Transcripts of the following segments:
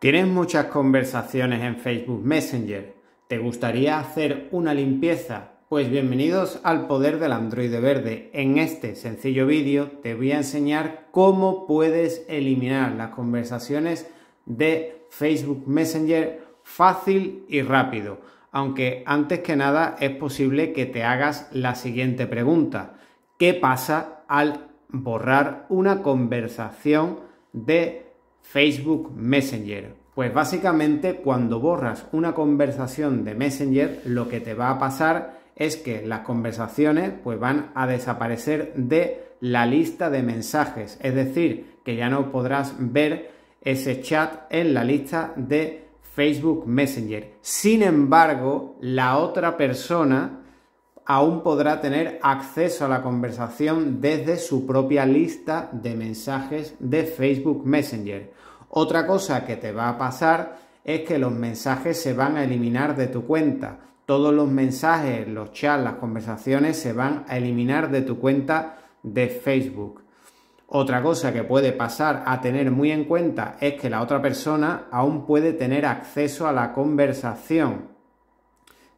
¿Tienes muchas conversaciones en Facebook Messenger? ¿Te gustaría hacer una limpieza? Pues bienvenidos al poder del Android verde. En este sencillo vídeo te voy a enseñar cómo puedes eliminar las conversaciones de Facebook Messenger fácil y rápido. Aunque antes que nada es posible que te hagas la siguiente pregunta. ¿Qué pasa al borrar una conversación de Facebook Messenger. Pues básicamente cuando borras una conversación de Messenger, lo que te va a pasar es que las conversaciones pues van a desaparecer de la lista de mensajes, es decir, que ya no podrás ver ese chat en la lista de Facebook Messenger. Sin embargo, la otra persona aún podrá tener acceso a la conversación desde su propia lista de mensajes de Facebook Messenger. Otra cosa que te va a pasar es que los mensajes se van a eliminar de tu cuenta. Todos los mensajes, los chats, las conversaciones se van a eliminar de tu cuenta de Facebook. Otra cosa que puede pasar a tener muy en cuenta es que la otra persona aún puede tener acceso a la conversación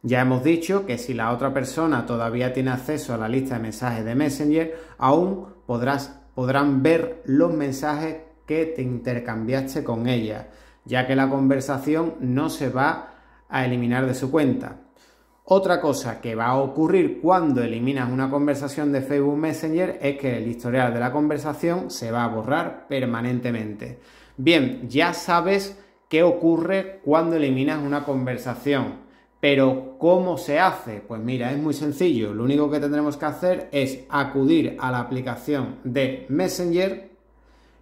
ya hemos dicho que si la otra persona todavía tiene acceso a la lista de mensajes de Messenger, aún podrás, podrán ver los mensajes que te intercambiaste con ella, ya que la conversación no se va a eliminar de su cuenta. Otra cosa que va a ocurrir cuando eliminas una conversación de Facebook Messenger es que el historial de la conversación se va a borrar permanentemente. Bien, ya sabes qué ocurre cuando eliminas una conversación. Pero ¿cómo se hace? Pues mira, es muy sencillo. Lo único que tendremos que hacer es acudir a la aplicación de Messenger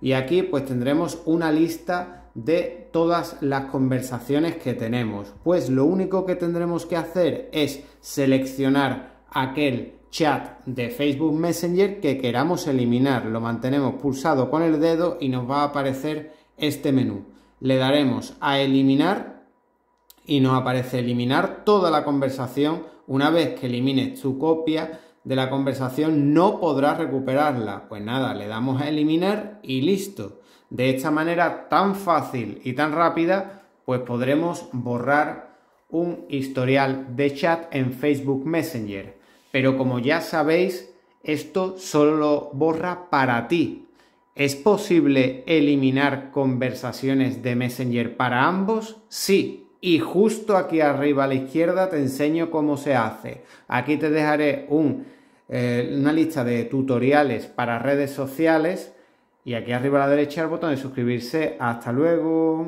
y aquí pues tendremos una lista de todas las conversaciones que tenemos. Pues lo único que tendremos que hacer es seleccionar aquel chat de Facebook Messenger que queramos eliminar. Lo mantenemos pulsado con el dedo y nos va a aparecer este menú. Le daremos a eliminar y nos aparece eliminar toda la conversación. Una vez que elimines tu copia de la conversación no podrás recuperarla. Pues nada, le damos a eliminar y listo. De esta manera tan fácil y tan rápida, pues podremos borrar un historial de chat en Facebook Messenger. Pero como ya sabéis, esto solo borra para ti. ¿Es posible eliminar conversaciones de Messenger para ambos? Sí, y justo aquí arriba a la izquierda te enseño cómo se hace. Aquí te dejaré eh, una lista de tutoriales para redes sociales. Y aquí arriba a la derecha el botón de suscribirse. Hasta luego.